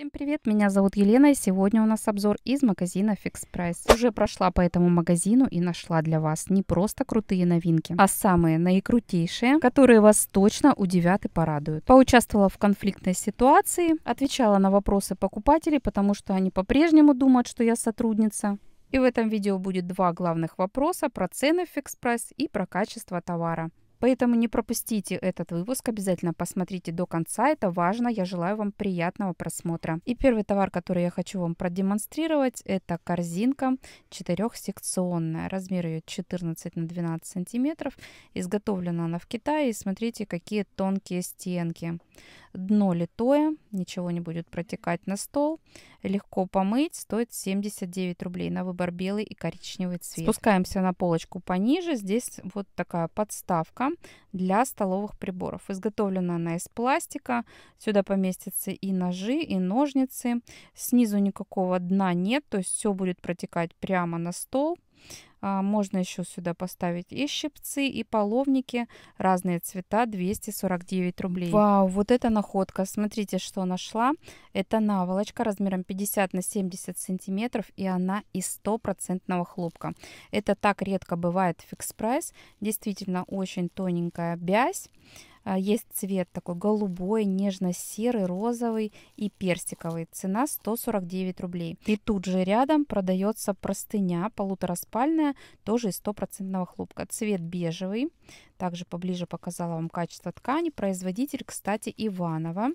Всем привет, меня зовут Елена, и сегодня у нас обзор из магазина Fix Price. Уже прошла по этому магазину и нашла для вас не просто крутые новинки, а самые наикрутейшие, которые вас точно удивят и порадуют. Поучаствовала в конфликтной ситуации, отвечала на вопросы покупателей, потому что они по-прежнему думают, что я сотрудница. И в этом видео будет два главных вопроса про цены в Fix Price и про качество товара. Поэтому не пропустите этот выпуск, обязательно посмотрите до конца, это важно. Я желаю вам приятного просмотра. И первый товар, который я хочу вам продемонстрировать, это корзинка четырехсекционная. Размер ее 14 на 12 сантиметров. Изготовлена она в Китае. И смотрите, какие тонкие стенки. Дно литое, ничего не будет протекать на стол легко помыть, стоит 79 рублей на выбор белый и коричневый цвет. Спускаемся на полочку пониже. Здесь вот такая подставка для столовых приборов. Изготовлена она из пластика. Сюда поместятся и ножи, и ножницы. Снизу никакого дна нет, то есть все будет протекать прямо на стол. А, можно еще сюда поставить и щипцы, и половники. Разные цвета, 249 рублей. Вау, вот это находка. Смотрите, что нашла. Это наволочка размером 50 на 70 сантиметров, и она из стопроцентного хлопка. Это так редко бывает фикс-прайс. Действительно, очень тоненькая бязь. А, есть цвет такой голубой, нежно-серый, розовый и персиковый. Цена 149 рублей. И тут же рядом продается простыня полутораспальная, тоже из стопроцентного хлопка. Цвет бежевый. Также поближе показала вам качество ткани. Производитель, кстати, Иванова.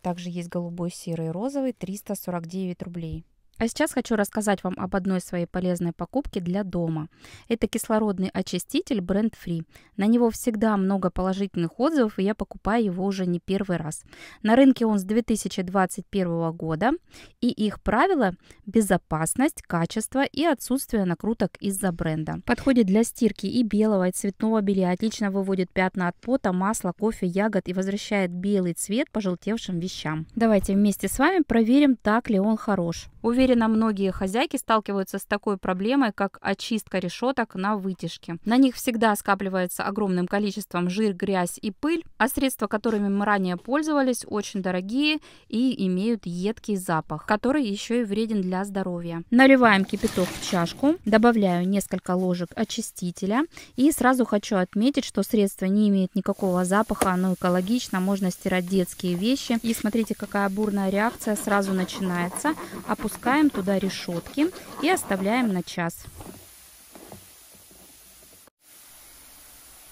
Также есть голубой, серый, розовый. 349 рублей. А сейчас хочу рассказать вам об одной своей полезной покупке для дома. Это кислородный очиститель бренд Free. На него всегда много положительных отзывов, и я покупаю его уже не первый раз. На рынке он с 2021 года, и их правило – безопасность, качество и отсутствие накруток из-за бренда. Подходит для стирки и белого, и цветного белья, отлично выводит пятна от пота, масла, кофе, ягод и возвращает белый цвет пожелтевшим вещам. Давайте вместе с вами проверим, так ли он хорош. Уверен Уверена, многие хозяйки сталкиваются с такой проблемой, как очистка решеток на вытяжке. На них всегда скапливается огромным количеством жир, грязь и пыль, а средства, которыми мы ранее пользовались, очень дорогие и имеют едкий запах, который еще и вреден для здоровья. Наливаем кипяток в чашку, добавляю несколько ложек очистителя и сразу хочу отметить, что средство не имеет никакого запаха, оно экологично, можно стирать детские вещи. И смотрите, какая бурная реакция сразу начинается. Опускаем Накрываем туда решетки и оставляем на час.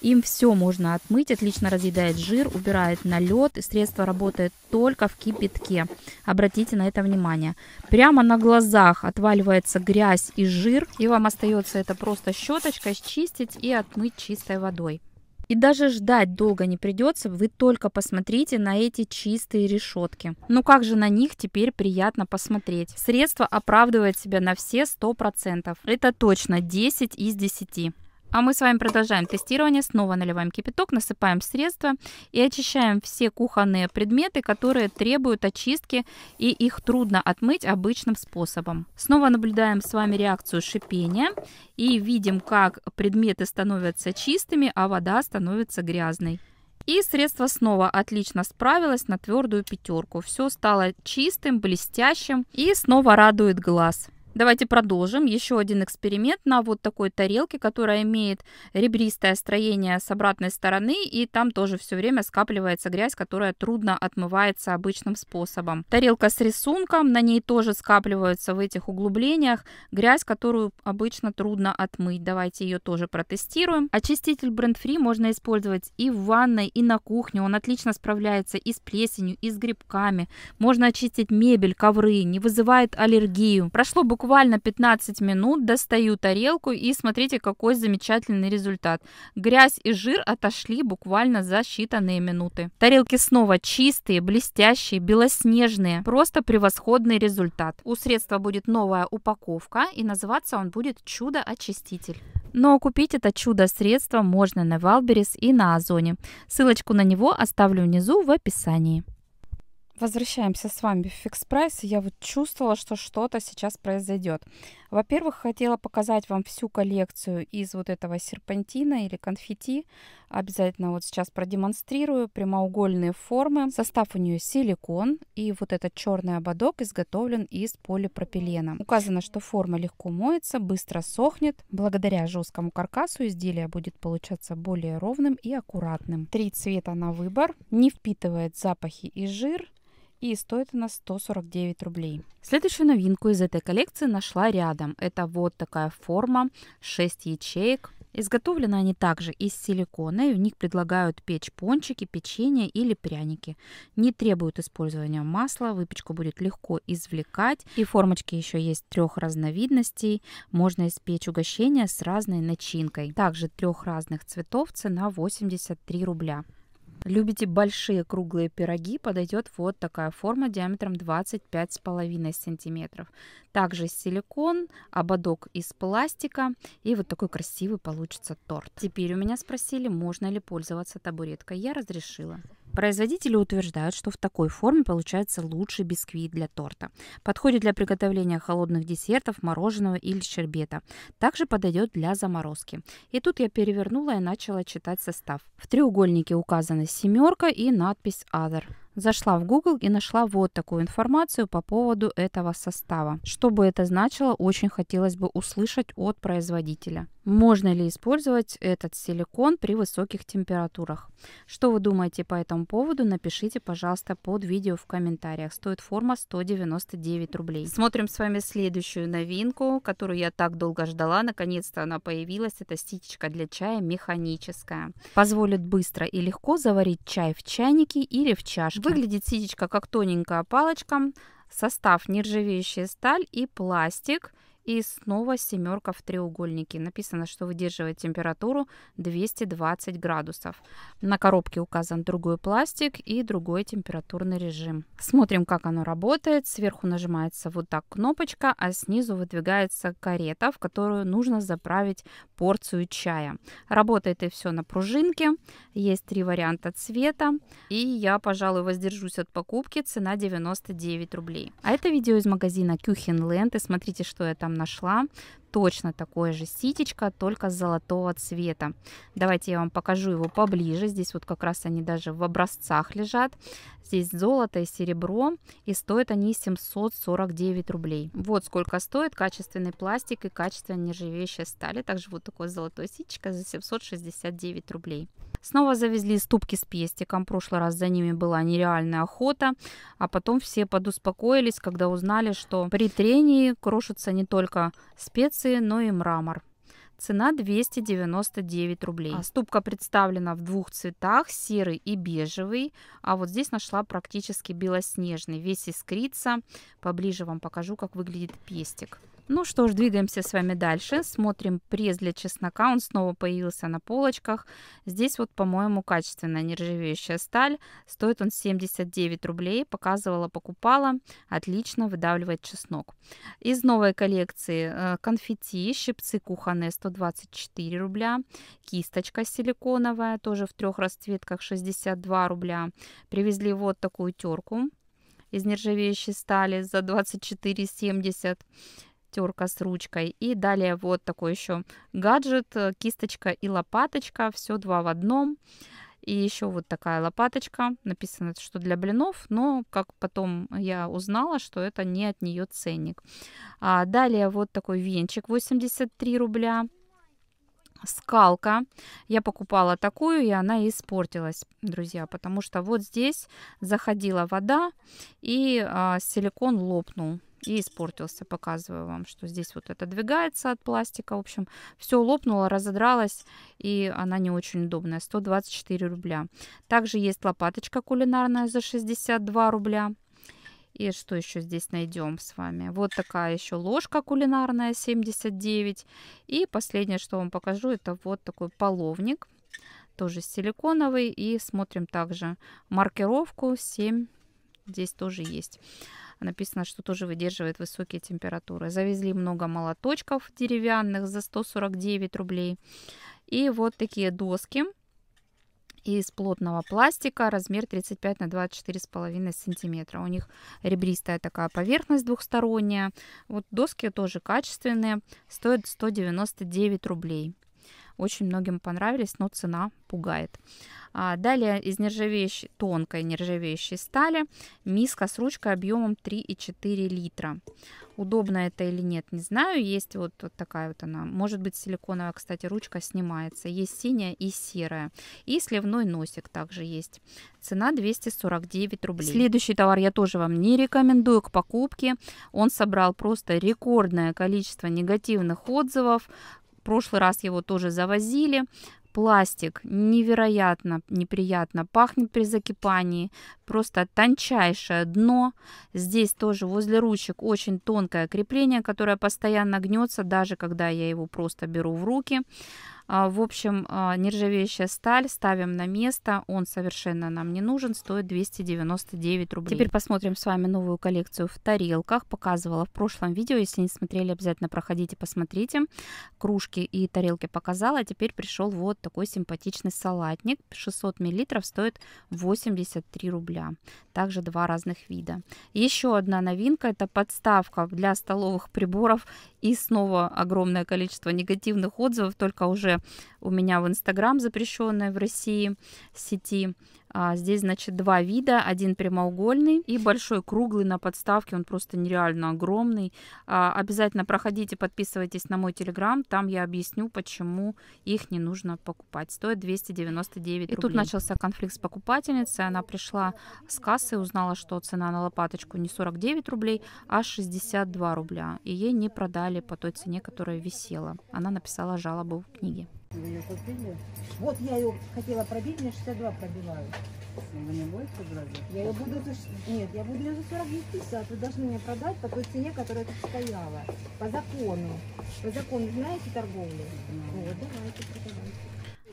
Им все можно отмыть, отлично разъедает жир, убирает налет. Средство работает только в кипятке. Обратите на это внимание. Прямо на глазах отваливается грязь и жир. И вам остается это просто щеточкой счистить и отмыть чистой водой. И даже ждать долго не придется, вы только посмотрите на эти чистые решетки. Ну как же на них теперь приятно посмотреть. Средство оправдывает себя на все 100%. Это точно 10 из 10. А мы с вами продолжаем тестирование. Снова наливаем кипяток, насыпаем средства и очищаем все кухонные предметы, которые требуют очистки и их трудно отмыть обычным способом. Снова наблюдаем с вами реакцию шипения и видим, как предметы становятся чистыми, а вода становится грязной. И средство снова отлично справилось на твердую пятерку. Все стало чистым, блестящим и снова радует глаз. Давайте продолжим. Еще один эксперимент на вот такой тарелке, которая имеет ребристое строение с обратной стороны, и там тоже все время скапливается грязь, которая трудно отмывается обычным способом. Тарелка с рисунком, на ней тоже скапливаются в этих углублениях грязь, которую обычно трудно отмыть. Давайте ее тоже протестируем. Очиститель бренд Free можно использовать и в ванной, и на кухне. Он отлично справляется и с плесенью, и с грибками. Можно очистить мебель, ковры, не вызывает аллергию. Прошло буквально буквально 15 минут, достаю тарелку и смотрите, какой замечательный результат. Грязь и жир отошли буквально за считанные минуты. Тарелки снова чистые, блестящие, белоснежные. Просто превосходный результат. У средства будет новая упаковка и называться он будет «Чудо-очиститель». Но купить это чудо-средство можно на Валберес и на Озоне. Ссылочку на него оставлю внизу в описании возвращаемся с вами в фикс прайс. Я вот чувствовала, что что-то сейчас произойдет. Во-первых, хотела показать вам всю коллекцию из вот этого серпантина или конфетти. Обязательно вот сейчас продемонстрирую. Прямоугольные формы. Состав у нее силикон и вот этот черный ободок изготовлен из полипропилена. Указано, что форма легко моется, быстро сохнет. Благодаря жесткому каркасу изделие будет получаться более ровным и аккуратным. Три цвета на выбор. Не впитывает запахи и жир и стоит она 149 рублей. Следующую новинку из этой коллекции нашла рядом. Это вот такая форма, 6 ячеек. Изготовлены они также из силикона, и в них предлагают печь пончики, печенье или пряники. Не требуют использования масла, выпечку будет легко извлекать. И формочки еще есть трех разновидностей. Можно испечь угощение с разной начинкой. Также трех разных цветов, цена 83 рубля. Любите большие круглые пироги, подойдет вот такая форма диаметром 25,5 см. Также силикон, ободок из пластика и вот такой красивый получится торт. Теперь у меня спросили, можно ли пользоваться табуреткой. Я разрешила. Производители утверждают, что в такой форме получается лучший бисквит для торта. Подходит для приготовления холодных десертов, мороженого или щербета. Также подойдет для заморозки. И тут я перевернула и начала читать состав. В треугольнике указана семерка и надпись «Other». Зашла в Google и нашла вот такую информацию по поводу этого состава. Что бы это значило, очень хотелось бы услышать от производителя. Можно ли использовать этот силикон при высоких температурах? Что вы думаете по этому поводу? Напишите, пожалуйста, под видео в комментариях. Стоит форма 199 рублей. Смотрим с вами следующую новинку, которую я так долго ждала. Наконец-то она появилась. Это стичечка для чая механическая. Позволит быстро и легко заварить чай в чайнике или в чашке. Выглядит ситечка как тоненькая палочка. Состав нержавеющая сталь и пластик. И снова семерка в треугольнике. Написано, что выдерживает температуру 220 градусов. На коробке указан другой пластик и другой температурный режим. Смотрим, как оно работает. Сверху нажимается вот так кнопочка, а снизу выдвигается карета, в которую нужно заправить порцию чая. Работает и все на пружинке. Есть три варианта цвета. И я, пожалуй, воздержусь от покупки. Цена 99 рублей. А это видео из магазина Кюхенленд. И смотрите, что я там нашла точно такое же ситечко, только золотого цвета. Давайте я вам покажу его поближе. Здесь вот как раз они даже в образцах лежат. Здесь золото и серебро. И стоят они 749 рублей. Вот сколько стоит качественный пластик и качественная нержавеющая сталь. И также вот такое золотое ситечко за 769 рублей. Снова завезли ступки с пестиком. В прошлый раз за ними была нереальная охота. А потом все подуспокоились, когда узнали, что при трении крошатся не только специи, композиции, но и мрамор. Цена 299 рублей. А, ступка представлена в двух цветах, серый и бежевый. А вот здесь нашла практически белоснежный, весь искрится. Поближе вам покажу, как выглядит пестик. Ну что ж, двигаемся с вами дальше. Смотрим пресс для чеснока. Он снова появился на полочках. Здесь вот, по-моему, качественная нержавеющая сталь. Стоит он 79 рублей. Показывала, покупала. Отлично выдавливает чеснок. Из новой коллекции э, конфетти, щипцы кухонные 124 рубля. Кисточка силиконовая, тоже в трех расцветках 62 рубля. Привезли вот такую терку из нержавеющей стали за 24,70 терка с ручкой. И далее вот такой еще гаджет, э, кисточка и лопаточка, все два в одном. И еще вот такая лопаточка, написано, что для блинов, но как потом я узнала, что это не от нее ценник. А далее вот такой венчик 83 рубля. Скалка. Я покупала такую, и она испортилась, друзья, потому что вот здесь заходила вода, и а, силикон лопнул и испортился. Показываю вам, что здесь вот это двигается от пластика. В общем, все лопнуло, разодралось, и она не очень удобная. 124 рубля. Также есть лопаточка кулинарная за 62 рубля. И что еще здесь найдем с вами? Вот такая еще ложка кулинарная 79. И последнее, что вам покажу, это вот такой половник. Тоже силиконовый. И смотрим также маркировку 7. Здесь тоже есть написано, что тоже выдерживает высокие температуры. Завезли много молоточков деревянных за 149 рублей. И вот такие доски из плотного пластика, размер 35 на 24 с половиной сантиметра. У них ребристая такая поверхность двухсторонняя. Вот доски тоже качественные, стоят 199 рублей очень многим понравились, но цена пугает. А далее из нержавеющей, тонкой нержавеющей стали миска с ручкой объемом 3,4 литра. Удобно это или нет, не знаю. Есть вот, вот такая вот она. Может быть силиконовая, кстати, ручка снимается. Есть синяя и серая. И сливной носик также есть. Цена 249 рублей. Следующий товар я тоже вам не рекомендую к покупке. Он собрал просто рекордное количество негативных отзывов прошлый раз его тоже завозили. Пластик невероятно неприятно пахнет при закипании. Просто тончайшее дно. Здесь тоже возле ручек очень тонкое крепление, которое постоянно гнется, даже когда я его просто беру в руки. А, в общем, а, нержавеющая сталь ставим на место. Он совершенно нам не нужен, стоит 299 рублей. Теперь посмотрим с вами новую коллекцию в тарелках. Показывала в прошлом видео. Если не смотрели, обязательно проходите, посмотрите. Кружки и тарелки показала. А теперь пришел вот такой симпатичный салатник. 600 мл стоит 83 рубля. Также два разных вида. Еще одна новинка – это подставка для столовых приборов и снова огромное количество негативных отзывов, только уже у меня в Инстаграм, запрещенная в России сети. А, здесь, значит, два вида. Один прямоугольный и большой круглый на подставке. Он просто нереально огромный. А, обязательно проходите, подписывайтесь на мой Телеграм. Там я объясню, почему их не нужно покупать. Стоит 299 и рублей. И тут начался конфликт с покупательницей. Она пришла с кассы, узнала, что цена на лопаточку не 49 рублей, а 62 рубля. И ей не продали по той цене, которая висела. Она написала жалобу в книге ее купили? Вот я ее хотела пробить, мне 62 пробиваю. Ну, вы не будете брать? Я ее буду... Нет, я буду ее за 49,50. Вы должны мне продать по той цене, которая тут стояла. По закону. По закону знаете торговлю? Ну. Вот, давайте продавайте.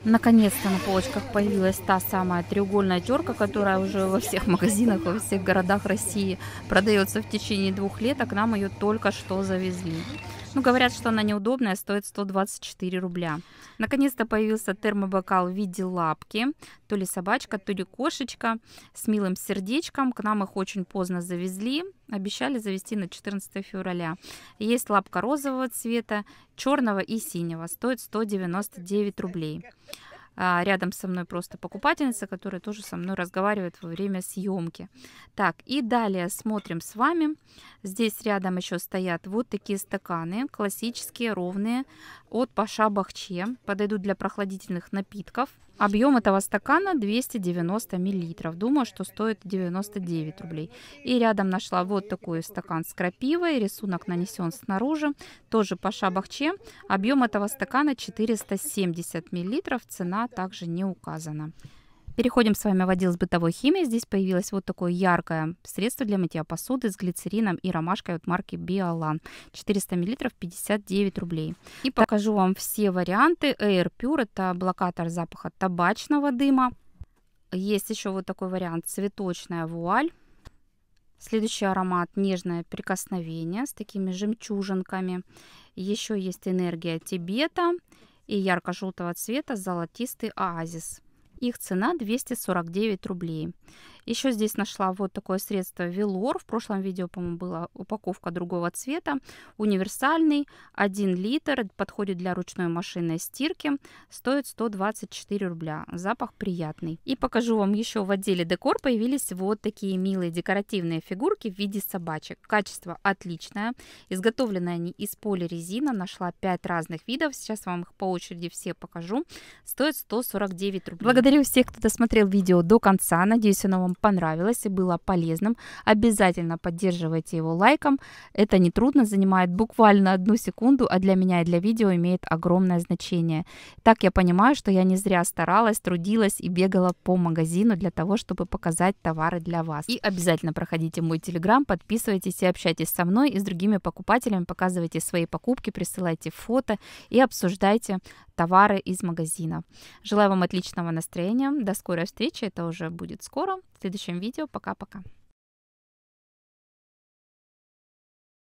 Наконец-то на полочках появилась та самая треугольная терка, которая уже во всех магазинах, во всех городах России продается в течение двух лет, а к нам ее только что завезли. Ну, говорят, что она неудобная, стоит 124 рубля. Наконец-то появился термобокал в виде лапки. То ли собачка, то ли кошечка с милым сердечком. К нам их очень поздно завезли. Обещали завести на 14 февраля. Есть лапка розового цвета, черного и синего. Стоит 199 рублей. А, рядом со мной просто покупательница, которая тоже со мной разговаривает во время съемки. Так, и далее смотрим с вами. Здесь рядом еще стоят вот такие стаканы, классические, ровные, от Паша Бахче. Подойдут для прохладительных напитков. Объем этого стакана 290 мл. Думаю, что стоит 99 рублей. И рядом нашла вот такой стакан с крапивой. Рисунок нанесен снаружи. Тоже Паша Бахче. Объем этого стакана 470 мл. Цена также не указана. Переходим с вами в отдел с бытовой химией. Здесь появилось вот такое яркое средство для мытья посуды с глицерином и ромашкой от марки Биолан. 400 мл 59 рублей. И покажу вам все варианты. Air Pure – это блокатор запаха табачного дыма. Есть еще вот такой вариант цветочная вуаль. Следующий аромат – нежное прикосновение с такими жемчужинками. Еще есть энергия Тибета и ярко-желтого цвета золотистый оазис. Их цена 249 рублей. Еще здесь нашла вот такое средство Велор. В прошлом видео, по-моему, была упаковка другого цвета. Универсальный, 1 литр, подходит для ручной машинной стирки. Стоит 124 рубля. Запах приятный. И покажу вам еще в отделе декор появились вот такие милые декоративные фигурки в виде собачек. Качество отличное. Изготовлены они из полирезина. Нашла 5 разных видов. Сейчас вам их по очереди все покажу. Стоит 149 рублей. Благодарю всех, кто досмотрел видео до конца. Надеюсь, оно вам понравилось и было полезным, обязательно поддерживайте его лайком. Это не трудно занимает буквально одну секунду, а для меня и для видео имеет огромное значение. Так я понимаю, что я не зря старалась, трудилась и бегала по магазину для того, чтобы показать товары для вас. И обязательно проходите мой телеграм, подписывайтесь и общайтесь со мной и с другими покупателями, показывайте свои покупки, присылайте фото и обсуждайте товары из магазина. Желаю вам отличного настроения. До скорой встречи. Это уже будет скоро следующем видео. Пока-пока.